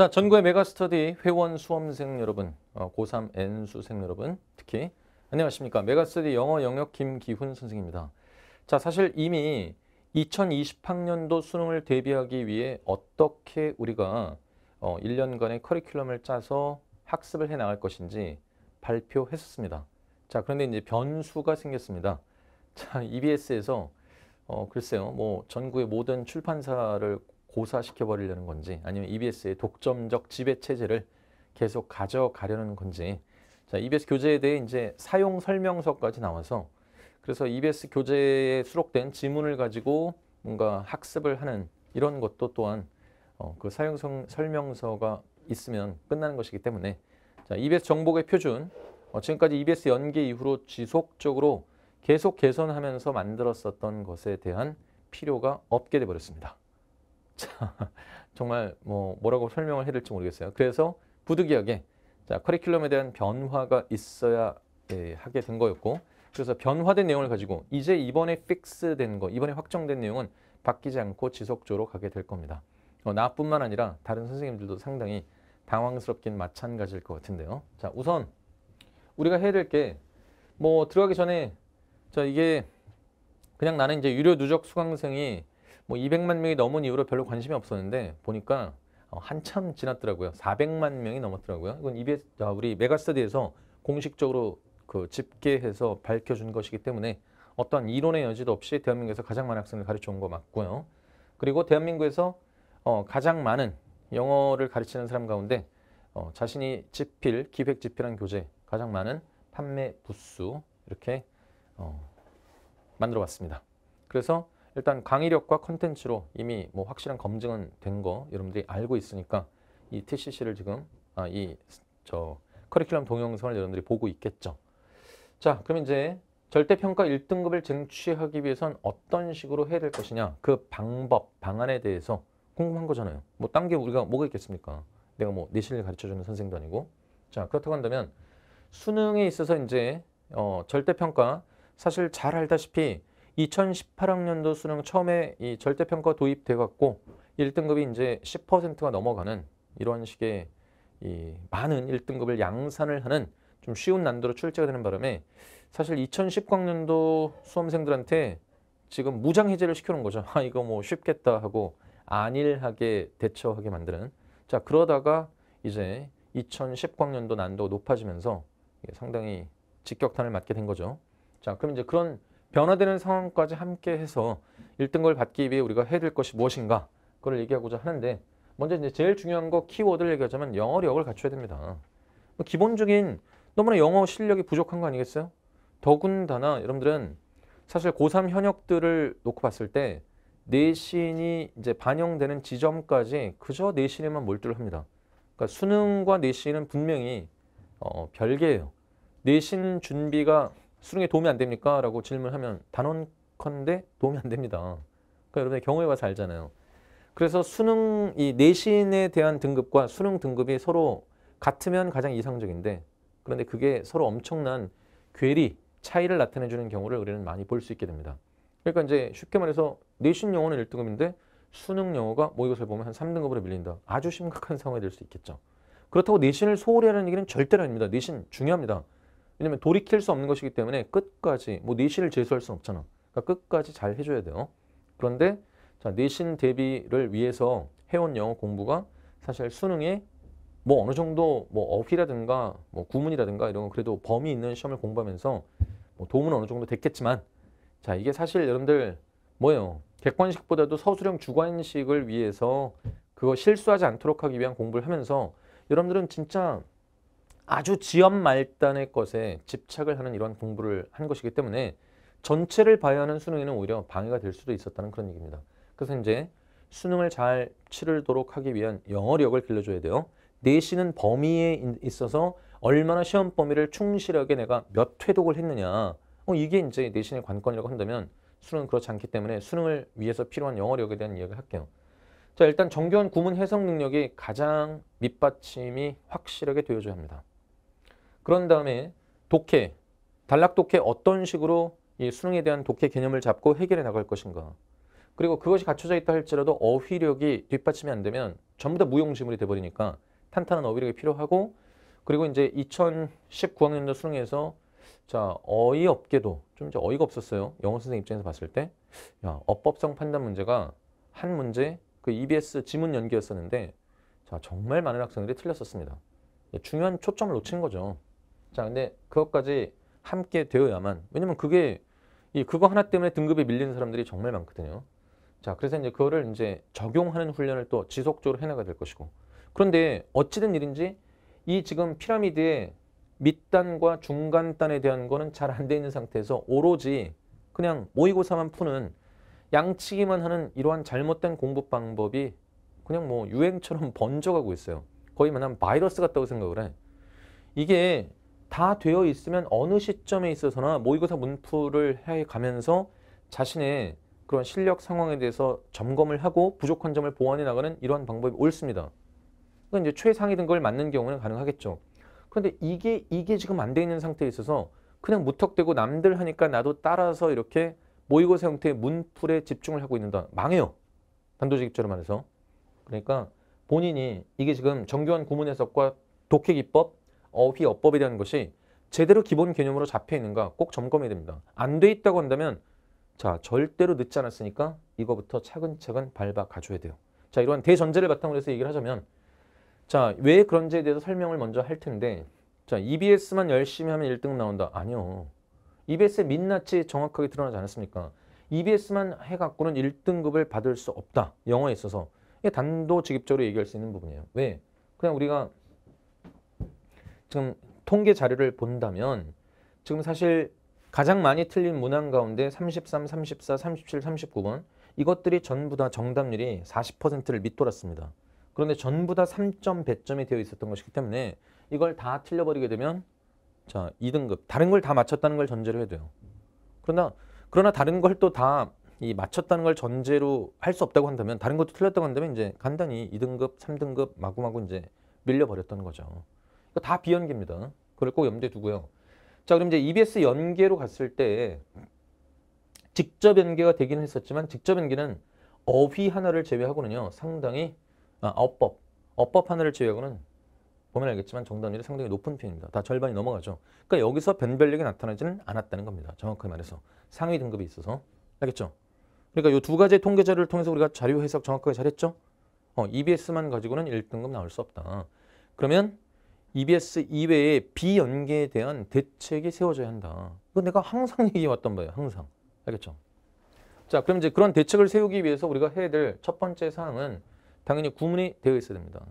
자, 전국의 메가스터디 회원 수험생 여러분, 어, 고3 N수생 여러분, 특히 안녕하십니까. 메가스터디 영어 영역 김기훈 선생입니다. 자, 사실 이미 2020학년도 수능을 대비하기 위해 어떻게 우리가 1년간의 어, 커리큘럼을 짜서 학습을 해 나갈 것인지 발표했었습니다. 자, 그런데 이제 변수가 생겼습니다. 자, EBS에서 어, 글쎄요, 뭐 전국의 모든 출판사를 고사시켜 버리려는 건지 아니면 EBS의 독점적 지배 체제를 계속 가져가려는 건지 자, EBS 교재에 대해 이제 사용 설명서까지 나와서 그래서 EBS 교재에 수록된 지문을 가지고 뭔가 학습을 하는 이런 것도 또한 어, 그 사용 설명서가 있으면 끝나는 것이기 때문에 자, EBS 정복의 표준 어, 지금까지 EBS 연계 이후로 지속적으로 계속 개선하면서 만들었었던 것에 대한 필요가 없게 되버렸습니다. 자, 정말 뭐 뭐라고 설명을 해야 될지 모르겠어요. 그래서 부득이하게 자, 커리큘럼에 대한 변화가 있어야 예, 하게 된 거였고 그래서 변화된 내용을 가지고 이제 이번에 픽스된 거, 이번에 확정된 내용은 바뀌지 않고 지속적으로 가게 될 겁니다. 어, 나뿐만 아니라 다른 선생님들도 상당히 당황스럽긴 마찬가지일 것 같은데요. 자, 우선 우리가 해야 될 게 뭐 들어가기 전에 자 이게 그냥 나는 이제 유료 누적 수강생이 뭐 200만 명이 넘은 이후로 별로 관심이 없었는데 보니까 어, 한참 지났더라고요. 400만 명이 넘었더라고요. 이건 EBS, 아, 우리 메가스터디에서 공식적으로 그 집계해서 밝혀준 것이기 때문에 어떤 이론의 여지도 없이 대한민국에서 가장 많은 학생을 가르쳐 온거 맞고요. 그리고 대한민국에서 어, 가장 많은 영어를 가르치는 사람 가운데 어, 자신이 집필, 기획 집필한 교재 가장 많은 판매 부수 이렇게 어, 만들어 봤습니다. 그래서 일단 강의력과 컨텐츠로 이미 뭐 확실한 검증은 된 거 여러분들이 알고 있으니까 이 TCC를 지금 아, 이저 커리큘럼 동영상을 여러분들이 보고 있겠죠. 자, 그럼 이제 절대평가 1등급을 쟁취하기 위해선 어떤 식으로 해야 될 것이냐 그 방법, 방안에 대해서 궁금한 거잖아요. 뭐 딴 게 우리가 뭐가 있겠습니까? 내가 뭐 내신을 가르쳐주는 선생도 아니고 자 그렇다고 한다면 수능에 있어서 이제 어, 절대평가 사실 잘 알다시피 2018학년도 수능 처음에 이 절대평가 도입돼 갖고 1등급이 이제 10%가 넘어가는 이런 식의 이 많은 1등급을 양산을 하는 좀 쉬운 난도로 출제가 되는 바람에 사실 2019학년도 수험생들한테 지금 무장 해제를 시켜놓은 거죠. 아 이거 뭐 쉽겠다 하고 안일하게 대처하게 만드는 자 그러다가 이제 2019학년도 난도가 높아지면서 상당히 직격탄을 맞게 된 거죠. 자 그럼 이제 그런 변화되는 상황까지 함께 해서 1등급을 받기 위해 우리가 해야 될 것이 무엇인가 그걸 얘기하고자 하는데 먼저 이제 제일 중요한 거 키워드를 얘기하자면 영어력을 갖춰야 됩니다. 기본적인 너무나 영어 실력이 부족한 거 아니겠어요? 더군다나 여러분들은 사실 고3 현역들을 놓고 봤을 때 내신이 이제 반영되는 지점까지 그저 내신에만 몰두를 합니다. 그러니까 수능과 내신은 분명히 어, 별개예요. 내신 준비가 수능에 도움이 안 됩니까? 라고 질문하면 단언컨대 도움이 안 됩니다. 그러니까 여러분의 경우에 와서 알잖아요. 그래서 수능, 이 내신에 대한 등급과 수능 등급이 서로 같으면 가장 이상적인데 그런데 그게 서로 엄청난 괴리, 차이를 나타내주는 경우를 우리는 많이 볼 수 있게 됩니다. 그러니까 이제 쉽게 말해서 내신 영어는 1등급인데 수능 영어가 모의고사를 보면 한 3등급으로 밀린다. 아주 심각한 상황이 될 수 있겠죠. 그렇다고 내신을 소홀히 하는 얘기는 절대 아닙니다. 내신 중요합니다. 왜냐면 돌이킬 수 없는 것이기 때문에 끝까지 뭐 내신을 재수할 수는 없잖아. 그러니까 끝까지 잘 해줘야 돼요. 그런데 자 내신 대비를 위해서 해온 영어 공부가 사실 수능에 뭐 어느 정도 뭐 어휘라든가 뭐 구문이라든가 이런 거 그래도 범위 있는 시험을 공부하면서 뭐 도움은 어느 정도 됐겠지만 자 이게 사실 여러분들 뭐예요? 객관식보다도 서술형 주관식을 위해서 그거 실수하지 않도록 하기 위한 공부를 하면서 여러분들은 진짜 아주 지연 말단의 것에 집착을 하는 이런 공부를 한 것이기 때문에 전체를 봐야 하는 수능에는 오히려 방해가 될 수도 있었다는 그런 얘기입니다. 그래서 이제 수능을 잘 치르도록 하기 위한 영어력을 길러줘야 돼요. 내신은 범위에 있어서 얼마나 시험 범위를 충실하게 내가 몇 회독을 했느냐 어, 이게 이제 내신의 관건이라고 한다면 수능은 그렇지 않기 때문에 수능을 위해서 필요한 영어력에 대한 이야기를 할게요. 자 일단 정교한 구문 해석 능력이 가장 밑받침이 확실하게 되어줘야 합니다. 그런 다음에 독해, 단락 독해 어떤 식으로 이 수능에 대한 독해 개념을 잡고 해결해 나갈 것인가. 그리고 그것이 갖춰져 있다 할지라도 어휘력이 뒷받침이 안 되면 전부 다 무용지물이 돼버리니까 탄탄한 어휘력이 필요하고 그리고 이제 2019학년도 수능에서 자 어이없게도 좀 이제 어이가 없었어요. 영어 선생님 입장에서 봤을 때 야, 어법성 판단 문제가 한 문제 그 EBS 지문 연기였었는데 자 정말 많은 학생들이 틀렸었습니다. 예, 중요한 초점을 놓친 거죠. 자, 근데 그것까지 함께 되어야만. 왜냐면 그게 이 그거 하나 때문에 등급에 밀리는 사람들이 정말 많거든요. 자, 그래서 이제 그거를 이제 적용하는 훈련을 또 지속적으로 해나가야 될 것이고. 그런데 어찌된 일인지 이 지금 피라미드의 밑단과 중간단에 대한 거는 잘 안 돼 있는 상태에서 오로지 그냥 모의고사만 푸는 양치기만 하는 이러한 잘못된 공부 방법이 그냥 뭐 유행처럼 번져가고 있어요. 거의 만한 뭐 바이러스 같다고 생각을 해. 이게 다 되어 있으면 어느 시점에 있어서나 모의고사 문풀을 해 가면서 자신의 그런 실력 상황에 대해서 점검을 하고 부족한 점을 보완해 나가는 이러한 방법이 옳습니다. 그러니까 이제 최상위 등급을 맞는 경우는 가능하겠죠. 그런데 이게 이게 지금 안 돼 있는 상태에 있어서 그냥 무턱대고 남들 하니까 나도 따라서 이렇게 모의고사 형태의 문풀에 집중을 하고 있는다. 망해요. 단도직입적으 말해서. 그러니까 본인이 이게 지금 정교한 구문 해석과 독해 기법 어휘 어법에 대한 것이 제대로 기본 개념으로 잡혀 있는가 꼭 점검해야 됩니다. 안 돼 있다고 한다면 자 절대로 늦지 않았으니까 이거부터 차근차근 밟아 가줘야 돼요. 자 이러한 대전제를 바탕으로 해서 얘기를 하자면 자 왜 그런지에 대해서 설명을 먼저 할 텐데 자 EBS만 열심히 하면 1등 나온다. 아니요. EBS의 민낯이 정확하게 드러나지 않았습니까? EBS만 해갖고는 1등급을 받을 수 없다. 영어에 있어서. 단도직입적으로 얘기할 수 있는 부분이에요. 왜? 그냥 우리가 지금 통계 자료를 본다면 지금 사실 가장 많이 틀린 문항 가운데 33, 34, 37, 39번 이것들이 전부 다 정답률이 40%를 밑돌았습니다. 그런데 전부 다 3점 배점이 되어 있었던 것이기 때문에 이걸 다 틀려버리게 되면 자 2등급 다른 걸 다 맞췄다는 걸 전제로 해도 돼요. 그러나 그러나 다른 걸 또 다 맞췄다는 걸 전제로 할 수 없다고 한다면 다른 것도 틀렸다고 한다면 이제 간단히 2등급, 3등급 마구마구 이제 밀려버렸던 거죠. 이거 다비연기입니다 그걸 꼭 염두에 두고요. 자 그럼 이제 EBS 연계로 갔을 때 직접 연계가 되기는 했었지만 직접 연계는 어휘 하나를 제외하고는요 상당히 아, 어법 어법 하나를 제외하고는 보면 알겠지만 정답률이 상당히 높은 편입니다. 다 절반이 넘어가죠. 그러니까 여기서 변별력이 나타나지는 않았다는 겁니다. 정확하게 말해서 상위 등급이 있어서 알겠죠? 그러니까 이 두 가지의 통계 자료를 통해서 우리가 자료 해석 정확하게 잘했죠? 어, EBS만 가지고는 1등급 나올 수 없다. 그러면 EBS 이외에 비연계에 대한 대책이 세워져야 한다. 이건 내가 항상 얘기해왔던 거예요. 항상. 알겠죠? 자, 그럼 이제 그런 대책을 세우기 위해서 우리가 해야 될 첫 번째 사항은 당연히 구문이 되어 있어야 됩니다.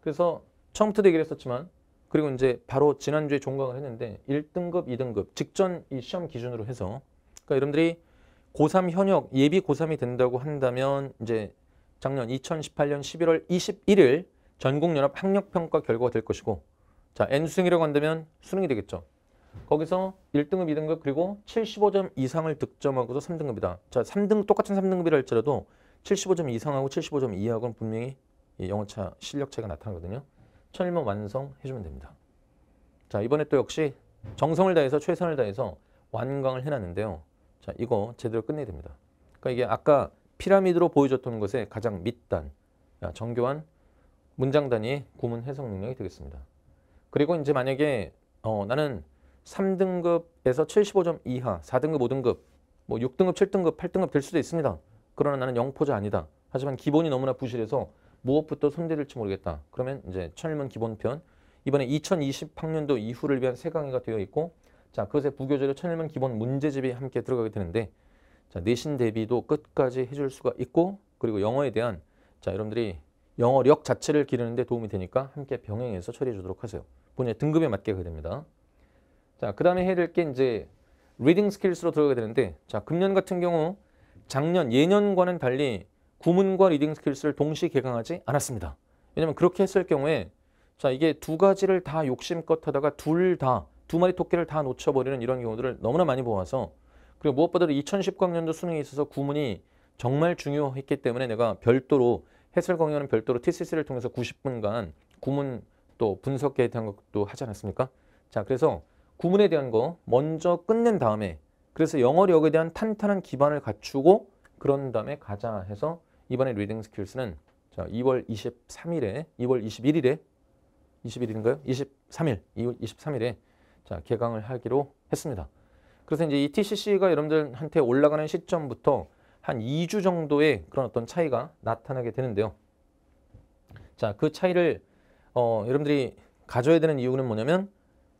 그래서 처음부터 얘기를 했었지만 그리고 이제 바로 지난주에 종강을 했는데 1등급, 2등급 직전 이 시험 기준으로 해서 그러니까 여러분들이 고3 현역 예비 고3이 된다고 한다면 이제 작년 2018년 11월 21일 전국연합 학력평가 결과가 될 것이고 자, N수능이라고 한다면 수능이 되겠죠. 거기서 1등급, 2등급 그리고 75점 이상을 득점하고서 3등급이다. 자, 3등 똑같은 3등급이라 할지라도 75점 이상하고 75점 이하고는 분명히 영어차 실력 차가 나타나거든요. 천일문 완성해주면 됩니다. 자, 이번에 또 역시 정성을 다해서 최선을 다해서 완강을 해놨는데요. 자, 이거 제대로 끝내야 됩니다. 그러니까 이게 아까 피라미드로 보여줬던 것의 가장 밑단, 정교한 문장 단이 구문 해석 능력이 되겠습니다. 그리고 이제 만약에 어, 나는 3등급에서 75점 이하, 4등급, 5등급, 뭐 6등급, 7등급, 8등급 될 수도 있습니다. 그러나 나는 영포자 아니다. 하지만 기본이 너무나 부실해서 무엇부터 손대될지 모르겠다. 그러면 이제 천일문 기본편 이번에 2020학년도 이후를 위한 세 강의가 되어 있고 자 그것의 부교재로 천일문 기본 문제집이 함께 들어가게 되는데 자 내신 대비도 끝까지 해줄 수가 있고 그리고 영어에 대한 자 여러분들이 영어력 자체를 기르는 데 도움이 되니까 함께 병행해서 처리해 주도록 하세요. 본인의 등급에 맞게 그 됩니다. 자, 그 다음에 해야 될게 이제 리딩 스킬스로 들어가게 되는데 자, 금년 같은 경우 작년 예년과는 달리 구문과 리딩 스킬스를 동시 개강하지 않았습니다. 왜냐면 그렇게 했을 경우에 자, 이게 두 가지를 다 욕심껏 하다가 둘 다, 두 마리 토끼를 다 놓쳐버리는 이런 경우들을 너무나 많이 보아서 그리고 무엇보다도 2019학년도 수능에 있어서 구문이 정말 중요했기 때문에 내가 별도로 해설 강연은 별도로 TCC를 통해서 90분간 구문 또 분석 데이터한 것도 하지 않았습니까? 자, 그래서 구문에 대한 거 먼저 끝낸 다음에 그래서 영어력에 대한 탄탄한 기반을 갖추고 그런 다음에 가자 해서 이번에 리딩 스킬스는 자, 2월 23일에 2월 21일에 21일인가요? 23일, 2월 23일에 자, 개강을 하기로 했습니다. 그래서 이제 이 TCC가 여러분들한테 올라가는 시점부터 한 2주 정도의 그런 어떤 차이가 나타나게 되는데요. 자, 그 차이를 어, 여러분들이 가져야 되는 이유는 뭐냐면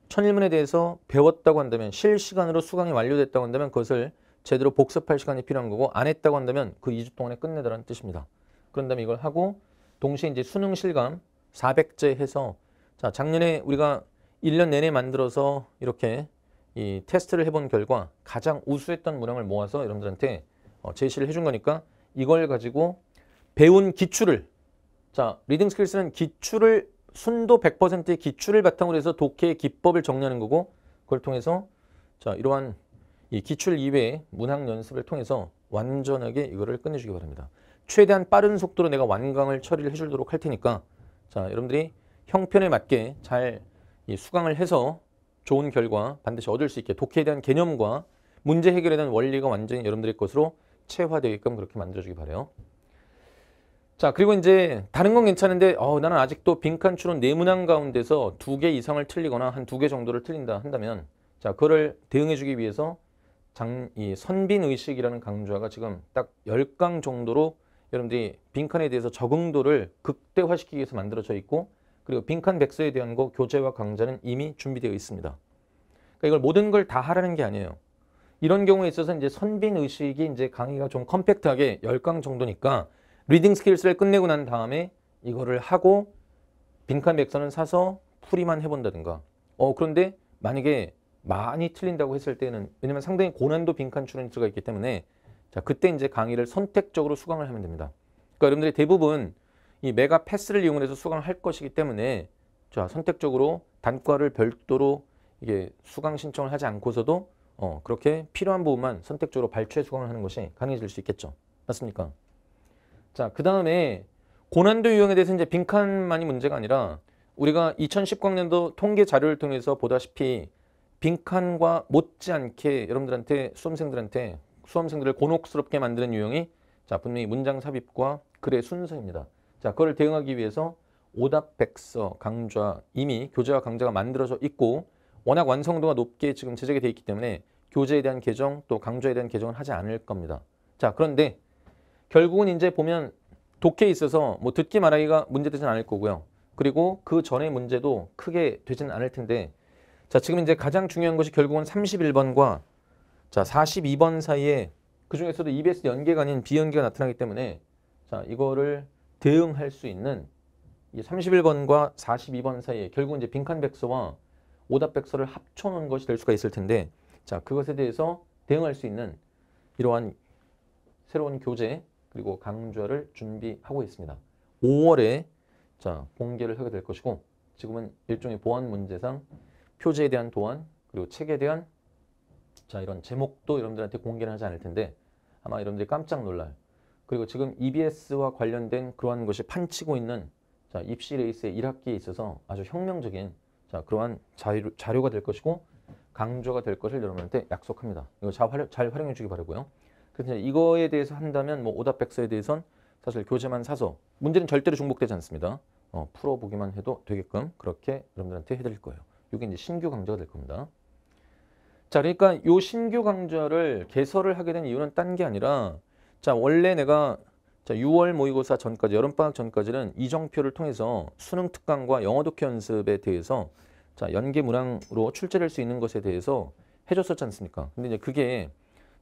천일문에 대해서 배웠다고 한다면 실시간으로 수강이 완료됐다고 한다면 그것을 제대로 복습할 시간이 필요한 거고 안 했다고 한다면 그 2주 동안에 끝내더라는 뜻입니다. 그런 다음에 이걸 하고 동시에 이제 수능 실감 400제 해서 자 작년에 우리가 1년 내내 만들어서 이렇게 이 테스트를 해본 결과 가장 우수했던 문항을 모아서 여러분들한테 어, 제시를 해준 거니까 이걸 가지고 배운 기출을 자 리딩 스킬스는 기출을 순도 100%의 기출을 바탕으로 해서 독해의 기법을 정리하는 거고 그걸 통해서 자 이러한 이 기출 이외의 문학 연습을 통해서 완전하게 이거를 끝내주기 바랍니다. 최대한 빠른 속도로 내가 완강을 처리를 해주도록 할 테니까 자 여러분들이 형편에 맞게 잘 수강을 해서 좋은 결과 반드시 얻을 수 있게 독해에 대한 개념과 문제 해결에 대한 원리가 완전히 여러분들의 것으로 체화되게끔 그렇게 만들어주기 바래요. 자 그리고 이제 다른 건 괜찮은데 어, 나는 아직도 빈칸 추론 네 문항 가운데서 두 개 이상을 틀리거나 한 두 개 정도를 틀린다 한다면 자 그거를 대응해 주기 위해서 장, 이 선빈 의식이라는 강좌가 지금 딱1 0강 정도로 여러분들이 빈칸에 대해서 적응도를 극대화시키기 위해서 만들어져 있고 그리고 빈칸 백서에 대한 거 교재와 강좌는 이미 준비되어 있습니다. 그러니까 이걸 모든 걸 다 하라는 게 아니에요. 이런 경우에 있어서 이제 선빈 의식이 이제 강의가 좀 컴팩트하게 1 0강 정도니까 리딩 스킬스를 끝내고 난 다음에 이거를 하고 빈칸 백서는 사서 풀이만 해본다든가 어 그런데 만약에 많이 틀린다고 했을 때는 왜냐면 상당히 고난도 빈칸 출연수가 있기 때문에 자 그때 이제 강의를 선택적으로 수강을 하면 됩니다. 그러니까 여러분들이 대부분 이 메가 패스를 이용해서 수강을 할 것이기 때문에 자 선택적으로 단과를 별도로 이게 수강 신청을 하지 않고서도 어 그렇게 필요한 부분만 선택적으로 발췌 수강을 하는 것이 가능해질 수 있겠죠. 맞습니까? 자, 그 다음에 고난도 유형에 대해서 이제 빈칸만이 문제가 아니라 우리가 2019학년도 통계 자료를 통해서 보다시피 빈칸과 못지않게 여러분들한테 수험생들한테 수험생들을 곤혹스럽게 만드는 유형이 자 분명히 문장 삽입과 글의 순서입니다. 자 그걸 대응하기 위해서 오답 백서 강좌 이미 교재와 강좌가 만들어져 있고 워낙 완성도가 높게 지금 제작이 되어 있기 때문에 교재에 대한 개정 또 강좌에 대한 개정은 하지 않을 겁니다. 자 그런데 결국은 이제 보면 독해 있어서 뭐 듣기 말하기가 문제되진 않을 거고요. 그리고 그 전의 문제도 크게 되지는 않을 텐데 자 지금 이제 가장 중요한 것이 결국은 31번과 자 42번 사이에 그 중에서도 EBS 연계가 아닌 비연계가 나타나기 때문에 자 이거를 대응할 수 있는 31번과 42번 사이에 결국은 이제 빈칸 백서와 오답 백서를 합쳐놓은 것이 될 수가 있을 텐데 자 그것에 대해서 대응할 수 있는 이러한 새로운 교재 그리고 강좌를 준비하고 있습니다. 5월에 자 공개를 하게 될 것이고 지금은 일종의 보안 문제상 표제에 대한 도안 그리고 책에 대한 자 이런 제목도 여러분들한테 공개를 하지 않을 텐데 아마 여러분들이 깜짝 놀랄 그리고 지금 EBS와 관련된 그러한 것이 판치고 있는 자 입시 레이스의 1학기에 있어서 아주 혁명적인 자 그러한 자료, 자료가 될 것이고 강조가 될 것을 여러분한테 약속합니다. 이거 잘, 활용, 잘 활용해 주기 바라고요. 그래서 이거에 대해서 한다면 뭐 오답백서에 대해서는 사실 교재만 사서 문제는 절대로 중복되지 않습니다. 어, 풀어보기만 해도 되게끔 그렇게 여러분들한테 해드릴 거예요. 이게 이제 신규 강좌가 될 겁니다. 자, 그러니까 이 신규 강좌를 개설을 하게 된 이유는 딴 게 아니라 자, 원래 내가 자, 6월 모의고사 전까지 여름방학 전까지는 이정표를 통해서 수능 특강과 영어 독해 연습에 대해서 자, 연계 문항으로 출제될 수 있는 것에 대해서 해줬었지 않습니까? 근데 이제 그게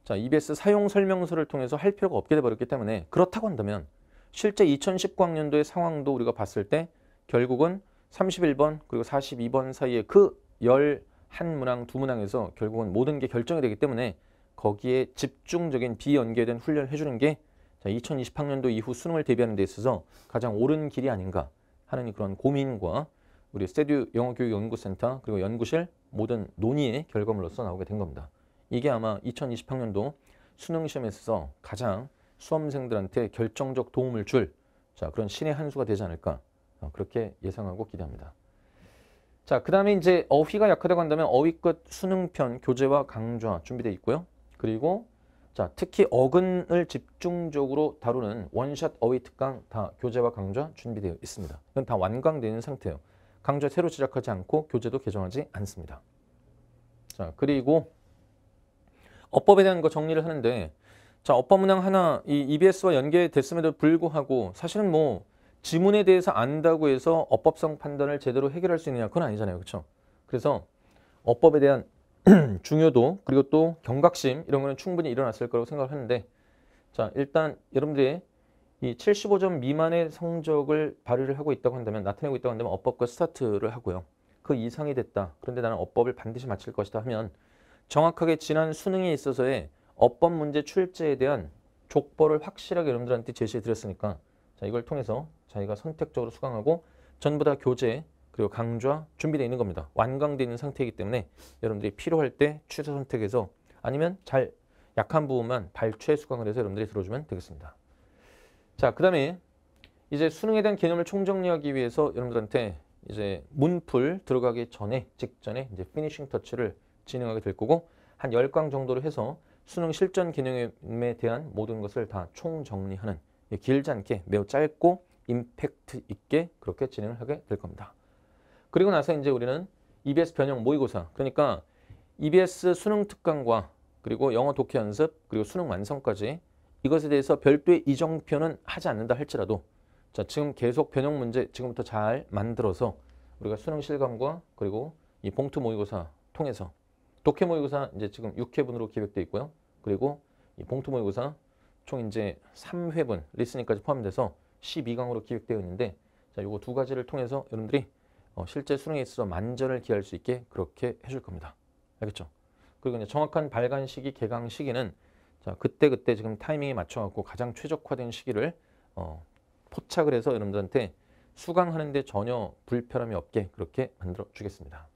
자, EBS 사용 설명서를 통해서 할 필요가 없게 되버렸기 때문에 그렇다고 한다면 실제 2019학년도의 상황도 우리가 봤을 때 결국은 31번 그리고 42번 사이에 그열 한문항두문항에서 결국은 모든 게 결정이 되기 때문에 거기에 집중적인 비연계된 훈련을 해주는 게 2020학년도 이후 수능을 대비하는 데 있어서 가장 옳은 길이 아닌가 하는 그런 고민과 우리 세듀 영어교육연구센터 그리고 연구실 모든 논의의 결과물로서 나오게 된 겁니다. 이게 아마 2020학년도 수능 시험에서 있어 가장 수험생들한테 결정적 도움을 줄 자, 그런 신의 한 수가 되지 않을까 어, 그렇게 예상하고 기대합니다. 자, 그 다음에 이제 어휘가 약화되고 한다면 어휘끝 수능편 교재와 강좌 준비되어 있고요. 그리고 자, 특히 어근을 집중적으로 다루는 원샷 어휘 특강 다 교재와 강좌 준비되어 있습니다. 이건 다 완강되는 상태예요. 강좌 새로 제작하지 않고 교재도 개정하지 않습니다. 자, 그리고 어법에 대한 거 정리를 하는데 자 어법 문항 하나 이 EBS와 연계됐음에도 불구하고 사실은 뭐 지문에 대해서 안다고 해서 어법성 판단을 제대로 해결할 수 있느냐 그건 아니잖아요 그렇죠 그래서 어법에 대한 중요도 그리고 또 경각심 이런 거는 충분히 일어났을 거라고 생각하는데 을자 일단 여러분들이 이 75점 미만의 성적을 발휘를 하고 있다고 한다면 나타내고 있다고 한다면 어법과 스타트를 하고요 그 이상이 됐다 그런데 나는 어법을 반드시 마칠 것이다 하면 정확하게 지난 수능에 있어서의 어법 문제 출제에 대한 족보를 확실하게 여러분들한테 제시해 드렸으니까 자 이걸 통해서 자기가 선택적으로 수강하고 전부 다 교재 그리고 강좌 준비되어 있는 겁니다. 완강되어 있는 상태이기 때문에 여러분들이 필요할 때취소 선택해서 아니면 잘 약한 부분만 발췌 수강을 해서 여러분들이 들어주면 되겠습니다. 자, 그 다음에 이제 수능에 대한 개념을 총정리하기 위해서 여러분들한테 이제 문풀 들어가기 전에 직전에 이제 피니싱 터치를 진행하게 될 거고 한 10강 정도로 해서 수능 실전 기능에 대한 모든 것을 다 총정리하는 길지 않게 매우 짧고 임팩트 있게 그렇게 진행을 하게 될 겁니다. 그리고 나서 이제 우리는 EBS 변형 모의고사 그러니까 EBS 수능 특강과 그리고 영어 독해 연습 그리고 수능 완성까지 이것에 대해서 별도의 이정표는 하지 않는다 할지라도 자 지금 계속 변형 문제 지금부터 잘 만들어서 우리가 수능 실감과 그리고 이 봉투 모의고사 통해서 독해 모의고사 이제 지금 6회분으로 기획되어 있고요. 그리고 봉투 모의고사 총 이제 3회분 리스닝까지 포함돼서 12강으로 기획되어 있는데 자, 요거 두 가지를 통해서 여러분들이 어, 실제 수능에 있어서 만전을 기할 수 있게 그렇게 해줄 겁니다. 알겠죠? 그리고 이제 정확한 발간 시기, 개강 시기는 자, 그때그때 그때 지금 타이밍에 맞춰갖고 가장 최적화된 시기를 어, 포착을 해서 여러분들한테 수강하는데 전혀 불편함이 없게 그렇게 만들어 주겠습니다.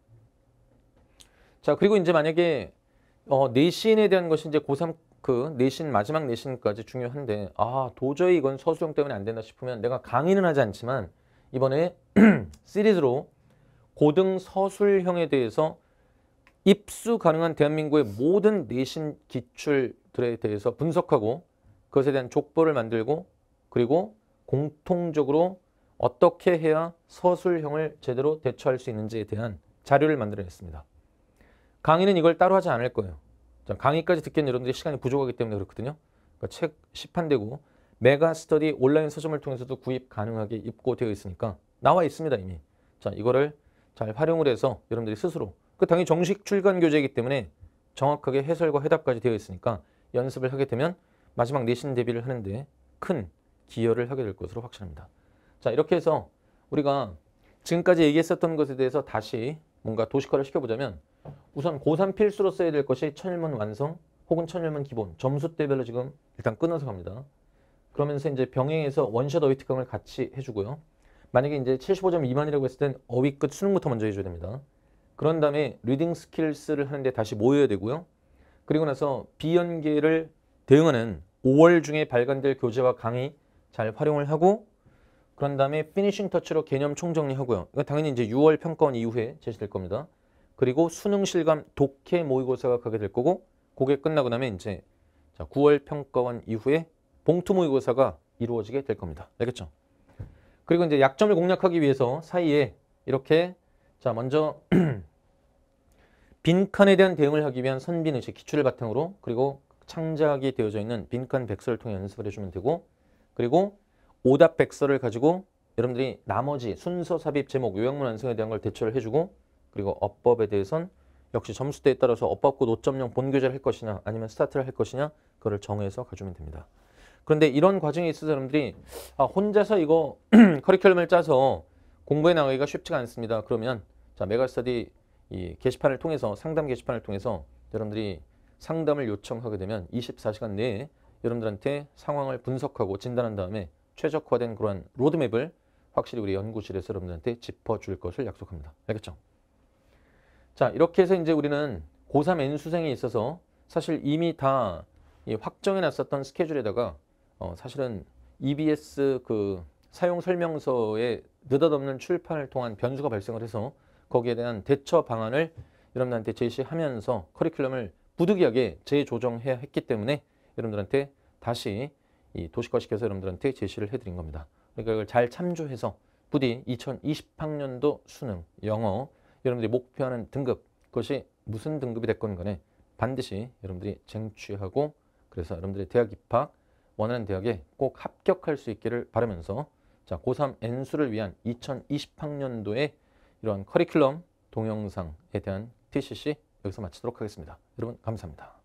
자, 그리고 이제 만약에 어, 내신에 대한 것이 이제 고3 그 내신 마지막 내신까지 중요한데 아 도저히 이건 서술형 때문에 안 된다 싶으면 내가 강의는 하지 않지만 이번에 시리즈로 고등 서술형에 대해서 입수 가능한 대한민국의 모든 내신 기출들에 대해서 분석하고 그것에 대한 족보를 만들고 그리고 공통적으로 어떻게 해야 서술형을 제대로 대처할 수 있는지에 대한 자료를 만들어냈습니다. 강의는 이걸 따로 하지 않을 거예요. 강의까지 듣기엔 여러분들이 시간이 부족하기 때문에 그렇거든요. 그러니까 책 시판되고 메가 스터디 온라인 서점을 통해서도 구입 가능하게 입고되어 있으니까 나와 있습니다 이미. 자 이거를 잘 활용을 해서 여러분들이 스스로 그 당연히 정식 출간 교재이기 때문에 정확하게 해설과 해답까지 되어 있으니까 연습을 하게 되면 마지막 내신 대비를 하는데 큰 기여를 하게 될 것으로 확신합니다. 자 이렇게 해서 우리가 지금까지 얘기했었던 것에 대해서 다시 뭔가 도식화를 시켜보자면 우선 고3 필수로 써야 될 것이 천일문 완성 혹은 천일문 기본 점수대별로 지금 일단 끊어서 갑니다. 그러면서 이제 병행해서 원샷 어휘 특강을 같이 해주고요. 만약에 이제 75점 미만이라고 했을 땐 어휘 끝 수능부터 먼저 해줘야 됩니다. 그런 다음에 리딩 스킬스를 하는데 다시 모여야 되고요. 그리고 나서 비연계를 대응하는 5월 중에 발간될 교재와 강의 잘 활용을 하고 그런 다음에 피니싱 터치로 개념 총정리하고요. 이건 당연히 이제 6월 평가원 이후에 제시될 겁니다. 그리고 수능 실감 독해 모의고사가 가게 될 거고 그게 끝나고 나면 이제 자 9월 평가원 이후에 봉투 모의고사가 이루어지게 될 겁니다. 알겠죠? 그리고 이제 약점을 공략하기 위해서 사이에 이렇게 자 먼저 빈칸에 대한 대응을 하기 위한 선빈의식 기출을 바탕으로 그리고 창작이 되어져 있는 빈칸 백서를 통해 연습을 해주면 되고 그리고 오답 백서를 가지고 여러분들이 나머지 순서 삽입 제목 요약문 완성에 대한 걸 대처를 해주고 그리고 어법에 대해선 역시 점수대에 따라서 어법고 5.0 본교재를 할 것이냐 아니면 스타트를 할 것이냐 그걸 정해서 가주면 됩니다. 그런데 이런 과정에 있어 사람들이 아, 혼자서 이거 커리큘럼을 짜서 공부해 나가기가 쉽지가 않습니다. 그러면 자 메가스터디 이 게시판을 통해서 상담 게시판을 통해서 여러분들이 상담을 요청하게 되면 24시간 내에 여러분들한테 상황을 분석하고 진단한 다음에 최적화된 그러한 로드맵을 확실히 우리 연구실에서 여러분들한테 짚어줄 것을 약속합니다. 알겠죠? 자 이렇게 해서 이제 우리는 고3 N수생에 있어서 사실 이미 다 확정해 놨었던 스케줄에다가 어, 사실은 EBS 그 사용 설명서에 느닷없는 출판을 통한 변수가 발생을 해서 거기에 대한 대처 방안을 여러분들한테 제시하면서 커리큘럼을 부득이하게 재조정해야 했기 때문에 여러분들한테 다시 이 도식화시켜서 여러분들한테 제시를 해드린 겁니다. 그러니까 이걸 잘 참조해서 부디 2020학년도 수능 영어 여러분들이 목표하는 등급 그것이 무슨 등급이 됐건 간에 반드시 여러분들이 쟁취하고 그래서 여러분들이 대학 입학 원하는 대학에 꼭 합격할 수 있기를 바라면서 자 고3 N수를 위한 2 0 2 0학년도에 이러한 커리큘럼 동영상에 대한 TCC 여기서 마치도록 하겠습니다. 여러분 감사합니다.